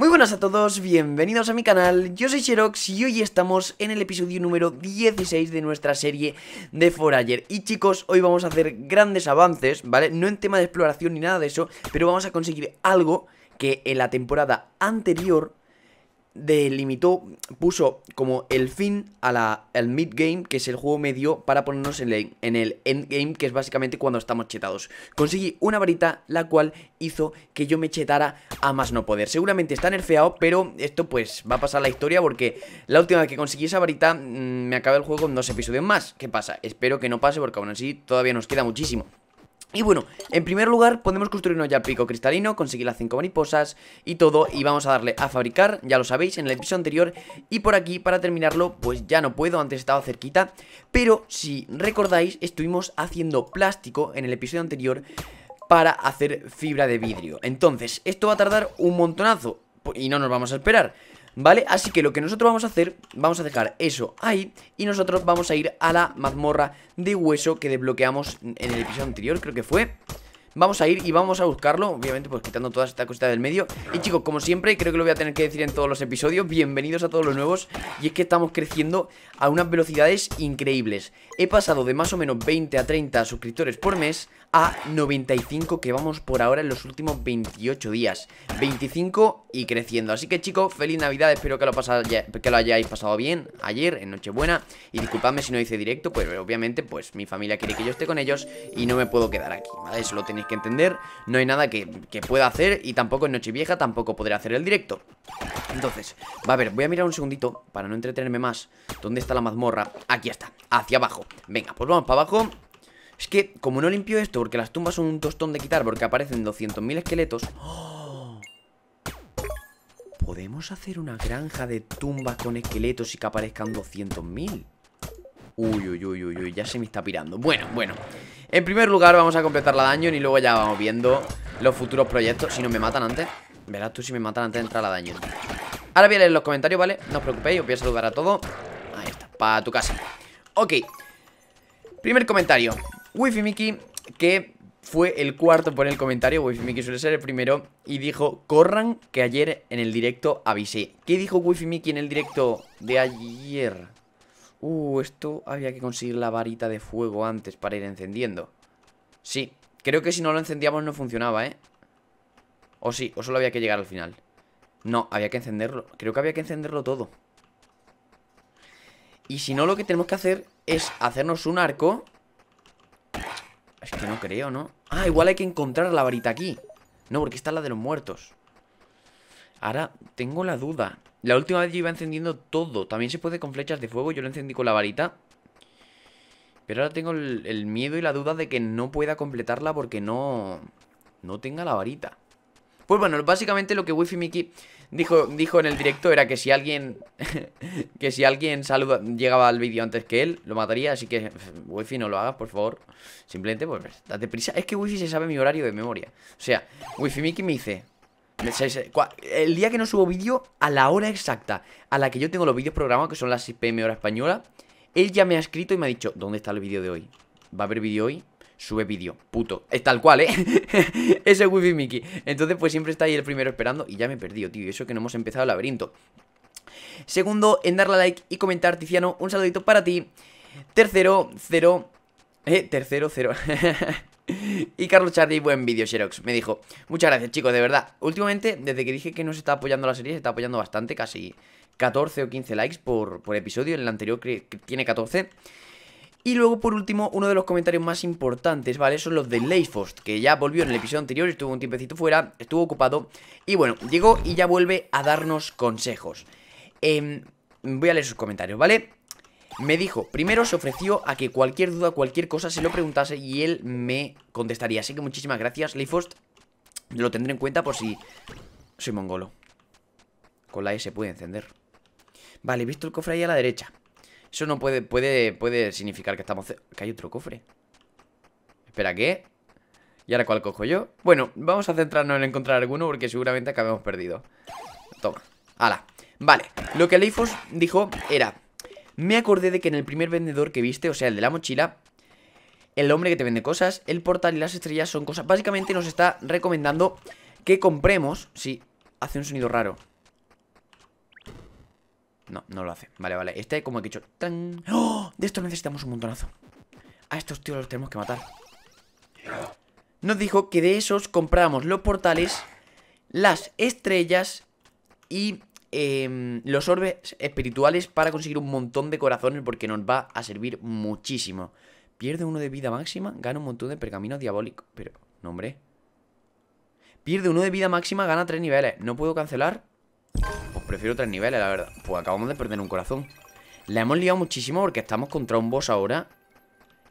Muy buenas a todos, bienvenidos a mi canal, yo soy Xerox y hoy estamos en el episodio número 16 de nuestra serie de Forager Y chicos, hoy vamos a hacer grandes avances, ¿vale? No en tema de exploración ni nada de eso, pero vamos a conseguir algo que en la temporada anterior delimitó, puso como el fin a la, al mid-game, que es el juego medio, para ponernos en, el, en el game que es básicamente cuando estamos chetados. Conseguí una varita, la cual hizo que yo me chetara a más no poder. Seguramente está nerfeado, pero esto pues va a pasar la historia, porque la última vez que conseguí esa varita, mm, me acaba el juego con dos episodios más. ¿Qué pasa? Espero que no pase, porque aún así todavía nos queda muchísimo. Y bueno, en primer lugar podemos construirnos ya el pico cristalino, conseguir las cinco mariposas y todo Y vamos a darle a fabricar, ya lo sabéis, en el episodio anterior Y por aquí, para terminarlo, pues ya no puedo, antes estaba cerquita Pero si recordáis, estuvimos haciendo plástico en el episodio anterior para hacer fibra de vidrio Entonces, esto va a tardar un montonazo y no nos vamos a esperar ¿Vale? Así que lo que nosotros vamos a hacer, vamos a dejar eso ahí Y nosotros vamos a ir a la mazmorra de hueso que desbloqueamos en el episodio anterior, creo que fue Vamos a ir y vamos a buscarlo, obviamente pues quitando toda esta cosita del medio Y chicos, como siempre, creo que lo voy a tener que decir en todos los episodios Bienvenidos a todos los nuevos Y es que estamos creciendo a unas velocidades increíbles He pasado de más o menos 20 a 30 suscriptores por mes A 95 que vamos por ahora en los últimos 28 días 25 y creciendo Así que chicos, feliz Navidad, espero que lo, que lo hayáis pasado bien Ayer, en Nochebuena Y disculpadme si no hice directo, pues obviamente pues mi familia quiere que yo esté con ellos Y no me puedo quedar aquí, ¿vale? Eso lo tenéis que entender No hay nada que, pueda hacer y tampoco en Nochevieja tampoco podré hacer el directo Entonces, va a ver, voy a mirar un segundito para no entretenerme más ¿Dónde está la mazmorra? Aquí está, hacia abajo Venga, pues vamos para abajo Es que como no limpio esto porque las tumbas son un tostón de quitar porque aparecen 200.000 esqueletos ¡oh! Podemos hacer una granja de tumbas con esqueletos y que aparezcan 200.000 Uy, uy, uy, uy, uy, ya se me está pirando Bueno, bueno en primer lugar vamos a completar la daño y luego ya vamos viendo los futuros proyectos. Si no me matan antes, verás tú si me matan antes de entrar la daño. Ahora voy a leer los comentarios, ¿vale? No os preocupéis, os voy a saludar a todos. Ahí está, para tu casa. Ok. Primer comentario. Wifi Mickey, que fue el cuarto por el comentario, Wifi Mickey suele ser el primero, y dijo, corran, que ayer en el directo avisé. ¿Qué dijo Wifi Mickey en el directo de ayer? Uh, esto había que conseguir la varita de fuego antes para ir encendiendo. Sí, creo que si no lo encendíamos no funcionaba, ¿eh? O sí, o solo había que llegar al final. No, había que encenderlo. Creo que había que encenderlo todo. Y si no, lo que tenemos que hacer es hacernos un arco. Es que no creo, ¿no? Ah, igual hay que encontrar la varita aquí. No, porque está la de los muertos. Ahora tengo la duda. La última vez yo iba encendiendo todo. También se puede con flechas de fuego. Yo lo encendí con la varita. Pero ahora tengo el, miedo y la duda de que no pueda completarla porque no... No tenga la varita. Pues bueno, básicamente lo que Wifi Mickey dijo, dijo en el directo era que si alguien que si alguien llegaba al vídeo antes que él, lo mataría, así que Wifi no lo hagas, por favor. Simplemente, pues date prisa. Es que Wifi se sabe mi horario de memoria. O sea, Wifi Mickey me dice, el día que no subo vídeo, a la hora exacta a la que yo tengo los vídeos programados, que son las 6 pm hora española, él ya me ha escrito y me ha dicho, ¿dónde está el vídeo de hoy? ¿Va a haber vídeo hoy? Sube vídeo, puto. Es tal cual, ¿eh? Ese wifi Mickey. Entonces, pues siempre está ahí el primero esperando y ya me he perdido, tío. eso que no hemos empezado el laberinto. Segundo, en darle a like y comentar, Tiziano, un saludito para ti. Tercero, cero. Eh, tercero, cero. Y Carlos Chardi, buen vídeo, Xerox. Me dijo, muchas gracias, chicos, de verdad. Últimamente, desde que dije que no se está apoyando la serie, se está apoyando bastante, casi 14 o 15 likes por, por episodio. En el anterior que, tiene 14. Y luego, por último, uno de los comentarios más importantes, ¿vale? Son los de Leifost, que ya volvió en el episodio anterior, estuvo un tiempecito fuera, estuvo ocupado. Y bueno, llegó y ya vuelve a darnos consejos. Em, voy a leer sus comentarios, ¿vale? Me dijo, primero se ofreció a que cualquier duda, cualquier cosa se lo preguntase y él me contestaría. Así que muchísimas gracias, Leifost. Lo tendré en cuenta por si soy mongolo. Con la e S puede encender. Vale, he visto el cofre ahí a la derecha. Eso no puede, puede, puede significar que estamos... Que hay otro cofre. Espera, ¿qué? ¿Y ahora cuál cojo yo? Bueno, vamos a centrarnos en encontrar alguno porque seguramente acabemos perdido. Toma. ¡Hala! Vale. Lo que Leifost dijo era... Me acordé de que en el primer vendedor que viste, o sea, el de la mochila, el hombre que te vende cosas, el portal y las estrellas son cosas... Básicamente nos está recomendando que compremos... Sí, hace un sonido raro. No, no lo hace. Vale, vale. Este, como he dicho... ¡Tan! ¡Oh! De esto necesitamos un montonazo. A estos tíos los tenemos que matar. Nos dijo que de esos comprábamos los portales, las estrellas y Em, los orbes espirituales para conseguir un montón de corazones porque nos va a servir muchísimo. Pierde uno de vida máxima, gana un montón de pergaminos diabólicos. Pero, no hombre. Pierde uno de vida máxima, gana tres niveles. ¿No puedo cancelar? Pues prefiero tres niveles, la verdad. Pues acabamos de perder un corazón. La hemos liado muchísimo porque estamos contra un boss ahora.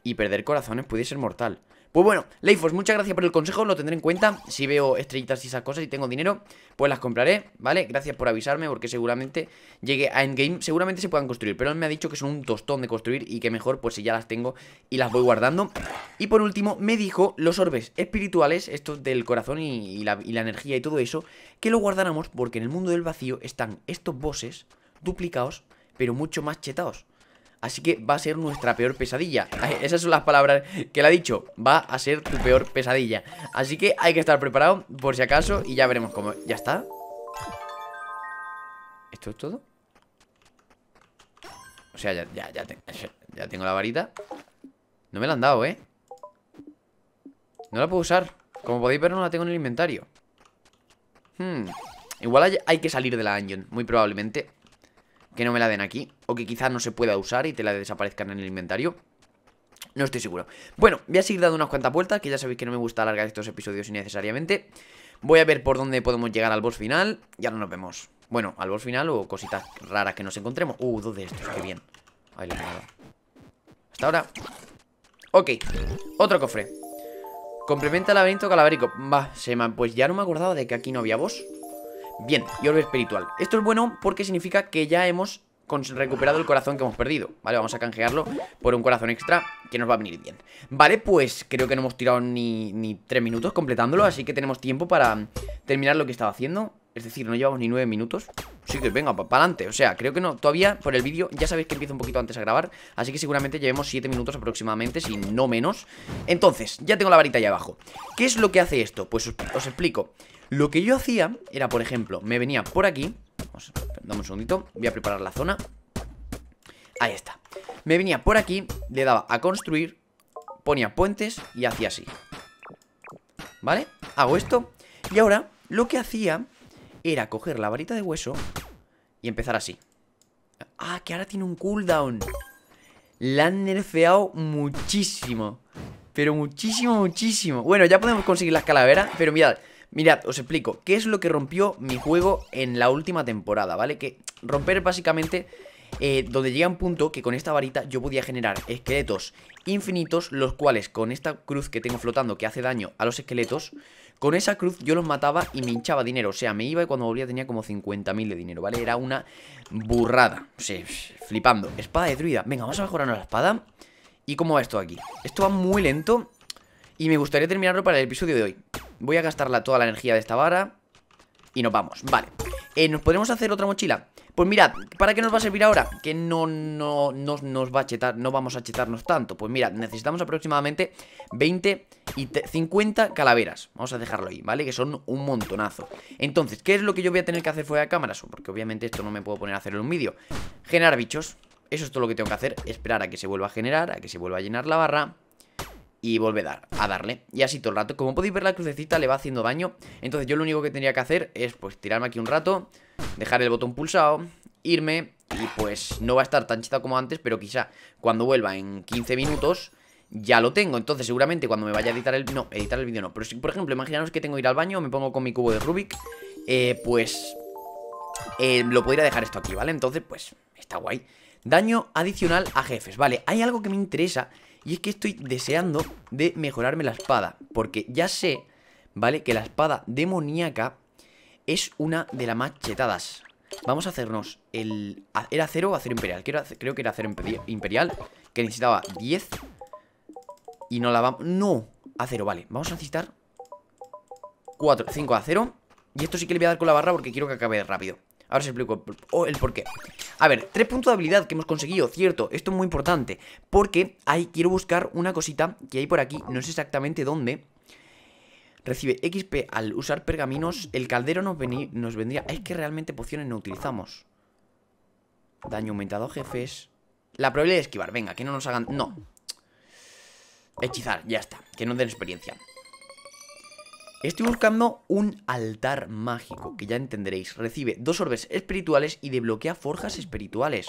Y perder corazones puede ser mortal. Pues bueno, Leifos, muchas gracias por el consejo, lo tendré en cuenta Si veo estrellitas y esas cosas y tengo dinero, pues las compraré, ¿vale? Gracias por avisarme porque seguramente llegue a Endgame Seguramente se puedan construir, pero él me ha dicho que son un tostón de construir Y que mejor pues si ya las tengo y las voy guardando Y por último me dijo los orbes espirituales, estos del corazón y, la, la energía y todo eso Que lo guardáramos porque en el mundo del vacío están estos bosses duplicados pero mucho más chetados Así que va a ser nuestra peor pesadilla Esas son las palabras que le ha dicho Va a ser tu peor pesadilla Así que hay que estar preparado por si acaso Y ya veremos cómo... ¿Ya está? ¿Esto es todo? O sea, ya, tengo la varita No me la han dado, ¿eh? No la puedo usar Como podéis ver, no la tengo en el inventario hmm. Igual hay, que salir de la dungeon Muy probablemente que no me la den aquí o que quizás no se pueda usar y te la desaparezcan en el inventario. No estoy seguro. Bueno, voy a seguir dando unas cuantas vueltas, que ya sabéis que no me gusta alargar estos episodios innecesariamente. Voy a ver por dónde podemos llegar al boss final y ahora nos vemos. Bueno, al boss final o cositas raras que nos encontremos. Uh, dos de estos, qué bien. Ahí Hasta ahora. Ok, otro cofre. Complementa el laberinto calabérico Va, se pues ya no me acordaba de que aquí no había boss. Bien, y orbe espiritual Esto es bueno porque significa que ya hemos recuperado el corazón que hemos perdido Vale, vamos a canjearlo por un corazón extra que nos va a venir bien Vale, pues creo que no hemos tirado ni, tres minutos completándolo Así que tenemos tiempo para terminar lo que estaba haciendo es decir, no llevamos ni nueve minutos Sí que venga, para adelante O sea, creo que no Todavía por el vídeo ya sabéis que empiezo un poquito antes a grabar Así que seguramente llevemos siete minutos aproximadamente Si no menos Entonces, ya tengo la varita ahí abajo ¿Qué es lo que hace esto? Pues os, explico Lo que yo hacía era, por ejemplo Me venía por aquí Vamos, dame un segundito Voy a preparar la zona Ahí está Me venía por aquí Le daba a construir Ponía puentes Y hacía así ¿Vale? Hago esto Y ahora lo que hacía era coger la varita de hueso y empezar así. Ah, que ahora tiene un cooldown. La han nerfeado muchísimo. Pero muchísimo, muchísimo. Bueno, ya podemos conseguir las calaveras, pero mirad, mirad, os explico. ¿Qué es lo que rompió mi juego en la última temporada, vale? Que romper básicamente... Eh, donde llega un punto que con esta varita yo podía generar esqueletos infinitos, los cuales con esta cruz que tengo flotando que hace daño a los esqueletos, con esa cruz yo los mataba y me hinchaba dinero, o sea, me iba y cuando volvía tenía como 50.000 de dinero, ¿vale? Era una burrada, o flipando. Espada de druida, venga, vamos a mejorarnos la espada. ¿Y cómo va esto aquí? Esto va muy lento y me gustaría terminarlo para el episodio de hoy. Voy a gastar toda la energía de esta vara y nos vamos, vale. Eh, ¿Nos podemos hacer otra mochila? Pues mira, ¿para qué nos va a servir ahora? Que no, no, nos va a chetar, no vamos a chetarnos tanto. Pues mira, necesitamos aproximadamente 20 y 50 calaveras. Vamos a dejarlo ahí, ¿vale? Que son un montonazo. Entonces, ¿qué es lo que yo voy a tener que hacer fuera de cámaras? Porque obviamente esto no me puedo poner a hacer en un vídeo. Generar bichos. Eso es todo lo que tengo que hacer. Esperar a que se vuelva a generar, a que se vuelva a llenar la barra y volver a, a darle. Y así todo el rato. Como podéis ver, la crucecita le va haciendo daño. Entonces yo lo único que tendría que hacer es pues tirarme aquí un rato dejar el botón pulsado, irme y pues no va a estar tan chita como antes, pero quizá cuando vuelva en 15 minutos ya lo tengo. Entonces seguramente cuando me vaya a editar el... No, editar el vídeo no. Pero si, por ejemplo, imaginaros que tengo que ir al baño, me pongo con mi cubo de Rubik, eh, pues eh, lo podría dejar esto aquí, ¿vale? Entonces, pues está guay. Daño adicional a jefes, vale. Hay algo que me interesa y es que estoy deseando de mejorarme la espada. Porque ya sé, ¿vale? Que la espada demoníaca es una de las más chetadas Vamos a hacernos el... ¿Era acero o acero imperial? Creo, creo que era acero imperial Que necesitaba 10 Y no la vamos... ¡No! Acero, vale Vamos a necesitar 4, 5 0. Y esto sí que le voy a dar con la barra porque quiero que acabe rápido Ahora os explico el por qué A ver, 3 puntos de habilidad que hemos conseguido, cierto Esto es muy importante Porque ahí quiero buscar una cosita que hay por aquí No sé exactamente dónde Recibe XP al usar pergaminos. El caldero nos, vendría... Es que realmente pociones no utilizamos. Daño aumentado a jefes. La probabilidad de esquivar. Venga, que no nos hagan... No. Hechizar, ya está. Que no den experiencia. Estoy buscando un altar mágico, que ya entenderéis. Recibe dos orbes espirituales y desbloquea forjas espirituales.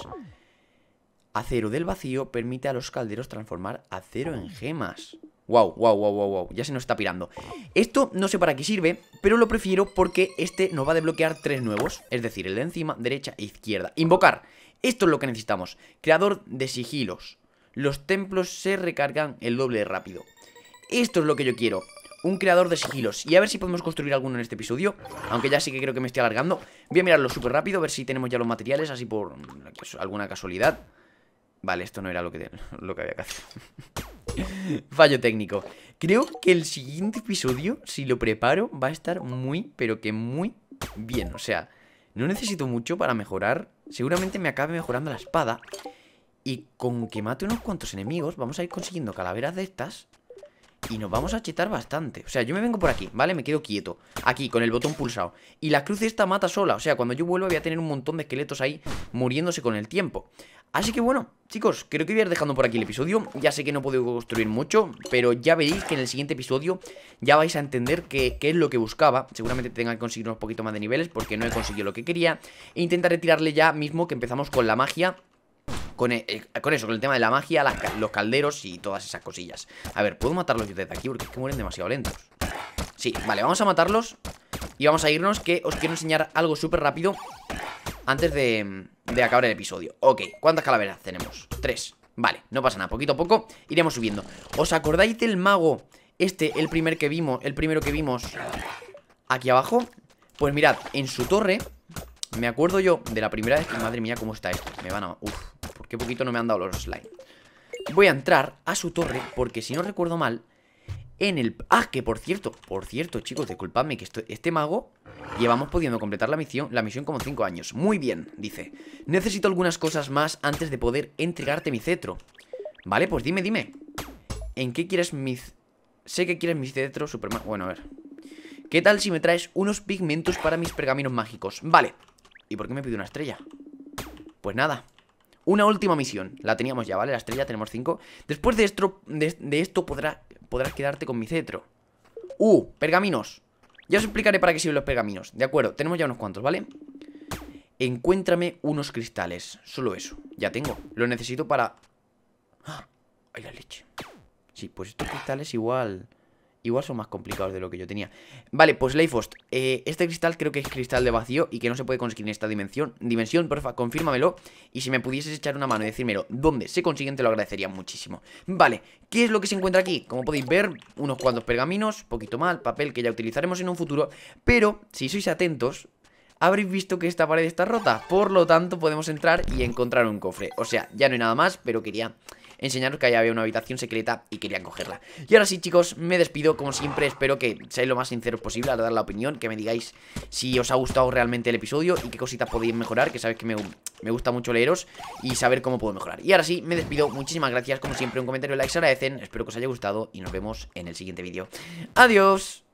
Acero del vacío permite a los calderos transformar acero en gemas. Wow, wow, wow, wow, wow, ya se nos está pirando Esto no sé para qué sirve, pero lo prefiero porque este nos va a desbloquear tres nuevos Es decir, el de encima, derecha e izquierda Invocar, esto es lo que necesitamos Creador de sigilos Los templos se recargan el doble rápido Esto es lo que yo quiero un creador de sigilos Y a ver si podemos construir alguno en este episodio Aunque ya sí que creo que me estoy alargando Voy a mirarlo súper rápido, a ver si tenemos ya los materiales Así por alguna casualidad Vale, esto no era lo que, lo que había que hacer Fallo técnico. Creo que el siguiente episodio, si lo preparo, va a estar muy, pero que muy bien. O sea, no necesito mucho para mejorar. Seguramente me acabe mejorando la espada. Y con que mate unos cuantos enemigos, vamos a ir consiguiendo calaveras de estas. Y nos vamos a chetar bastante O sea, yo me vengo por aquí, ¿vale? Me quedo quieto Aquí, con el botón pulsado Y la cruz esta mata sola O sea, cuando yo vuelva voy a tener un montón de esqueletos ahí Muriéndose con el tiempo Así que bueno, chicos, creo que voy a ir dejando por aquí el episodio Ya sé que no puedo podido construir mucho Pero ya veréis que en el siguiente episodio Ya vais a entender qué es lo que buscaba Seguramente tenga que conseguir un poquito más de niveles Porque no he conseguido lo que quería E intentaré tirarle ya mismo que empezamos con la magia con, e, eh, eso, con el tema de la magia, los calderos y todas esas cosillas A ver, ¿puedo matarlos desde aquí? Porque es que mueren demasiado lentos Sí, vale, vamos a matarlos Y vamos a irnos, que os quiero enseñar algo súper rápido antes mm, de, acabar el episodio Ok, ¿cuántas calaveras tenemos? Tres Vale, no pasa nada, poquito a poco iremos subiendo ¿Os acordáis del mago? Este, el primer que vimos, el primero que vimos Aquí abajo Pues mirad, en su torre Me acuerdo yo de la primera vez madre mía, cómo está esto Me van a... Uf, por qué poquito no me han dado los slides Voy a entrar a su torre Porque si no recuerdo mal en el... Ah, que por cierto, por cierto, chicos, disculpadme que este mago llevamos pudiendo completar la misión, la misión como 5 años. Muy bien, dice. Necesito algunas cosas más antes de poder entregarte mi cetro. Vale, pues dime, dime. ¿En qué quieres mi... Sé que quieres mi cetro, Superman... Bueno, a ver. ¿Qué tal si me traes unos pigmentos para mis pergaminos mágicos? Vale. ¿Y por qué me pide una estrella? Pues nada, una última misión. La teníamos ya, ¿vale? La estrella, tenemos cinco. Después de esto, de, esto podrás quedarte con mi cetro. Uh, pergaminos. Ya os explicaré para qué sirven los pergaminos. De acuerdo, tenemos ya unos cuantos, ¿vale? Encuéntrame unos cristales. Solo eso. Ya tengo. Lo necesito para... ¡Ah! ¡Ay, la leche! Sí, pues estos cristales igual... Igual son más complicados de lo que yo tenía Vale, pues Leifost eh, Este cristal creo que es cristal de vacío Y que no se puede conseguir en esta dimensión Dimensión, porfa, confírmamelo Y si me pudieses echar una mano y decírmelo dónde se consiguen Te lo agradecería muchísimo Vale, ¿qué es lo que se encuentra aquí? Como podéis ver, unos cuantos pergaminos Poquito mal, papel que ya utilizaremos en un futuro Pero, si sois atentos habréis visto que esta pared está rota Por lo tanto podemos entrar y encontrar un cofre O sea, ya no hay nada más, pero quería enseñaros que allá había una habitación secreta y querían cogerla. Y ahora sí, chicos, me despido. Como siempre, espero que seáis lo más sinceros posible al dar la opinión, que me digáis si os ha gustado realmente el episodio y qué cositas podéis mejorar, que sabéis que me, gusta mucho leeros y saber cómo puedo mejorar. Y ahora sí, me despido. Muchísimas gracias. Como siempre, un comentario, like se agradecen. Espero que os haya gustado y nos vemos en el siguiente vídeo. ¡Adiós!